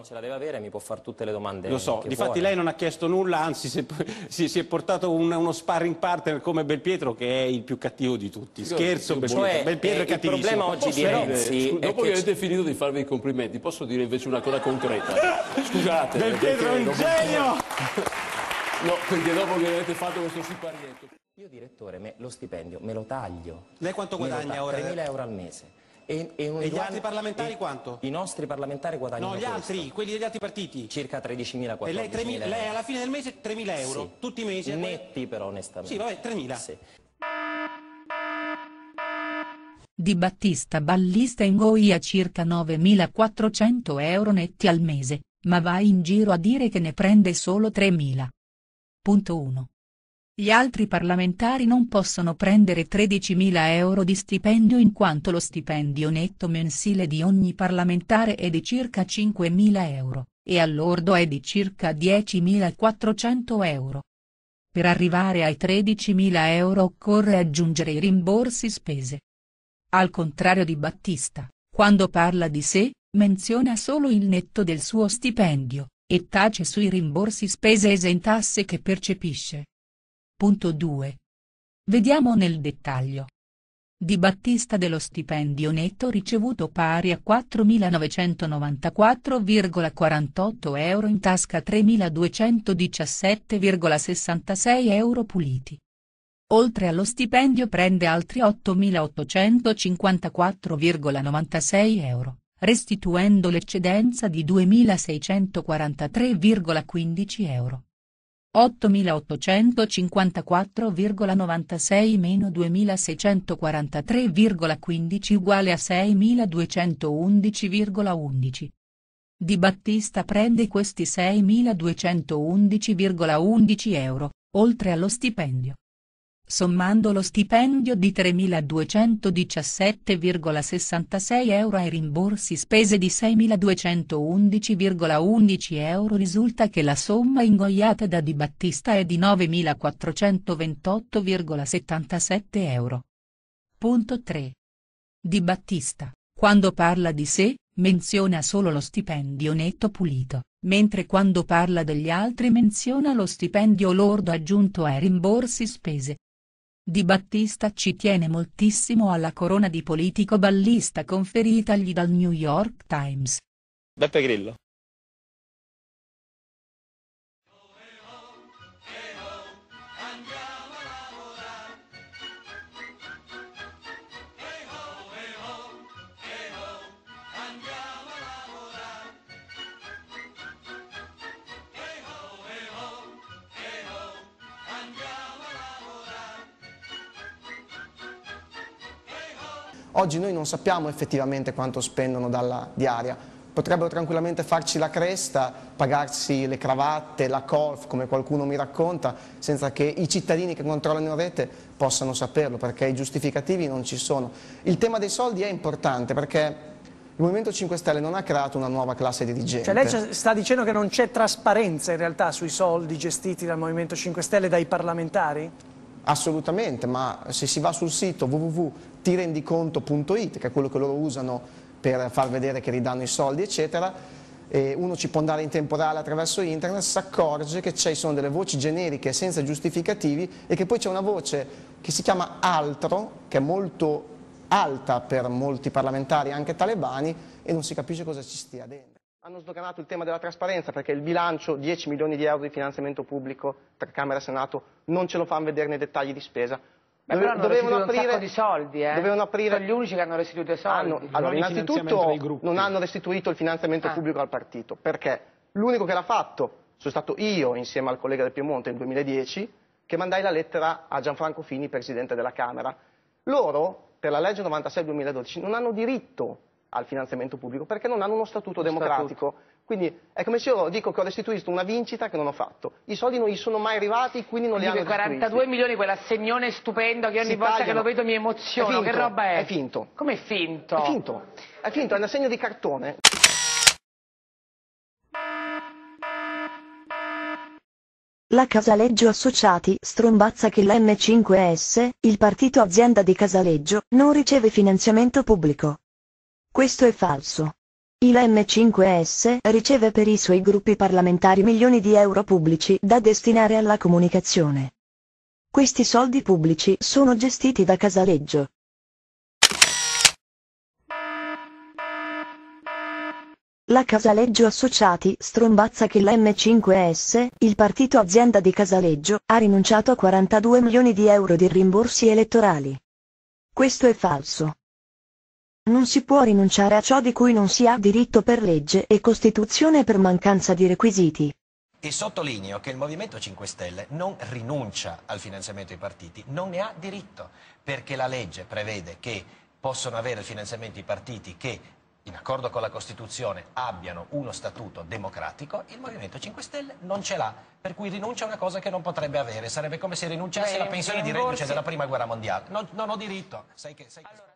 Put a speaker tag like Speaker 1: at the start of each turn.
Speaker 1: non ce la deve avere, mi può fare tutte le domande. Lo so, difatti vuole. lei non ha chiesto nulla, anzi si, si, si è portato un, uno sparring partner come Belpietro che è il più cattivo di tutti. Scherzo, Belpietro, cioè, Belpietro è, è cattivissimo. Il problema oggi di Renzi... dopo che, che avete
Speaker 2: finito di farvi i complimenti, posso dire invece una cosa concreta? Scusate. Belpietro è un genio!
Speaker 1: no, perché dopo che avete fatto questo siparietto... Io direttore, me, lo stipendio me lo taglio. Lei quanto guadagna ora? 3.000 euro al mese. E, e, e gli altri parlamentari quanto? I nostri parlamentari guadagnano No, gli altri, quelli degli altri partiti. Circa 13.000, 14.000 E lei, 3, lei, alla fine del mese 3.000 euro, sì. tutti i mesi. Eh, netti però onestamente. Sì, vabbè, 3.000. Sì.
Speaker 3: Di Battista Ballista in Goia circa 9.400 euro netti al mese, ma va in giro a dire che ne prende solo 3.000. Punto 1. Gli altri parlamentari non possono prendere 13.000 euro di stipendio in quanto lo stipendio netto mensile di ogni parlamentare è di circa 5.000 euro, e all'ordo è di circa 10.400 euro. Per arrivare ai 13.000 euro occorre aggiungere i rimborsi spese. Al contrario di Battista, quando parla di sé, menziona solo il netto del suo stipendio, e tace sui rimborsi spese esentasse che percepisce. Punto 2. Vediamo nel dettaglio. Di Battista dello stipendio netto ricevuto pari a 4.994,48 euro in tasca 3.217,66 euro puliti. Oltre allo stipendio prende altri 8.854,96 euro, restituendo l'eccedenza di 2.643,15 euro. 8854,96-2643,15 uguale a 6211,11. Di Battista prende questi 6.211,11 euro, oltre allo stipendio, sommando lo stipendio di 3.217,66 euro ai rimborsi spese di 6.211,11 euro risulta che la somma ingoiata da Di Battista è di 9.428,77 euro. Punto 3. Di Battista, quando parla di sé, menziona solo lo stipendio netto pulito mentre quando parla degli altri menziona lo stipendio lordo aggiunto ai rimborsi spese, di Battista ci tiene moltissimo alla corona di politico ballista conferitagli dal New York Times.
Speaker 1: Beppe Grillo. Oggi noi non sappiamo effettivamente quanto spendono dalla diaria, potrebbero tranquillamente farci la cresta, pagarsi le cravatte, la colf, come qualcuno mi racconta, senza che i cittadini che controllano la rete possano saperlo, perché i giustificativi non ci sono. Il tema dei soldi è importante perché il Movimento 5 Stelle non ha creato una nuova classe dirigente. Cioè lei sta dicendo che non c'è trasparenza in realtà sui soldi gestiti dal Movimento 5 Stelle e dai parlamentari? Assolutamente, ma se si va sul sito www.tirendiconto.it, che è quello che loro usano per far vedere che ridanno i soldi, eccetera, e uno ci può andare in tempo reale attraverso internet, si accorge che ci sono delle voci generiche senza giustificativi e che poi c'è una voce che si chiama altro, che è molto alta per molti parlamentari, anche talebani, e non si capisce cosa ci stia dentro. Hanno sdoganato il tema della trasparenza perché il bilancio, 10 milioni di euro di finanziamento pubblico tra Camera e Senato, non ce lo fanno vedere nei dettagli di spesa.
Speaker 3: Beh, Dove, dovevano, aprire, soldi, eh? dovevano
Speaker 1: aprire, Sono gli unici che hanno restituito i soldi. Hanno, allora, innanzitutto non hanno restituito il finanziamento ah. pubblico al partito perché l'unico che l'ha fatto sono stato io, insieme al collega del Piemonte nel 2010, che mandai la lettera a Gianfranco Fini, presidente della Camera. Loro, per la legge 96-2012, non hanno diritto al finanziamento pubblico perché non hanno uno statuto democratico. Statuto. Quindi è come se io dico che ho restituito una vincita che non ho fatto. I soldi non gli sono mai arrivati, quindi non li hanno 42 restituiti. milioni, quell'assegnone stupendo che ogni si volta tagliano. che lo vedo mi emoziona. Che roba è? È finto. Come è finto? È finto. È finto, è un assegno di cartone.
Speaker 2: La Casaleggio Associati strombazza che l'M5S, il partito azienda di Casaleggio, non riceve finanziamento pubblico. Questo è falso. Il M5S riceve per i suoi gruppi parlamentari milioni di euro pubblici da destinare alla comunicazione. Questi soldi pubblici sono gestiti da Casaleggio. La Casaleggio Associati strombazza che la M5S, il partito azienda di Casaleggio, ha rinunciato a 42 milioni di euro di rimborsi elettorali. Questo è falso. Non si può rinunciare a ciò di cui non si ha diritto per legge e Costituzione per mancanza di requisiti.
Speaker 1: E sottolineo che il Movimento 5 Stelle non rinuncia al finanziamento ai partiti, non ne ha diritto, perché la legge prevede che possono avere il finanziamento i partiti che, in accordo con la Costituzione, abbiano uno statuto democratico, il Movimento 5 Stelle non ce l'ha, per cui rinuncia a una cosa che non potrebbe avere, sarebbe come se rinunciasse alla pensione di reduce cioè, della Prima Guerra Mondiale. Non, non ho diritto. Sei che, sei che... Allora...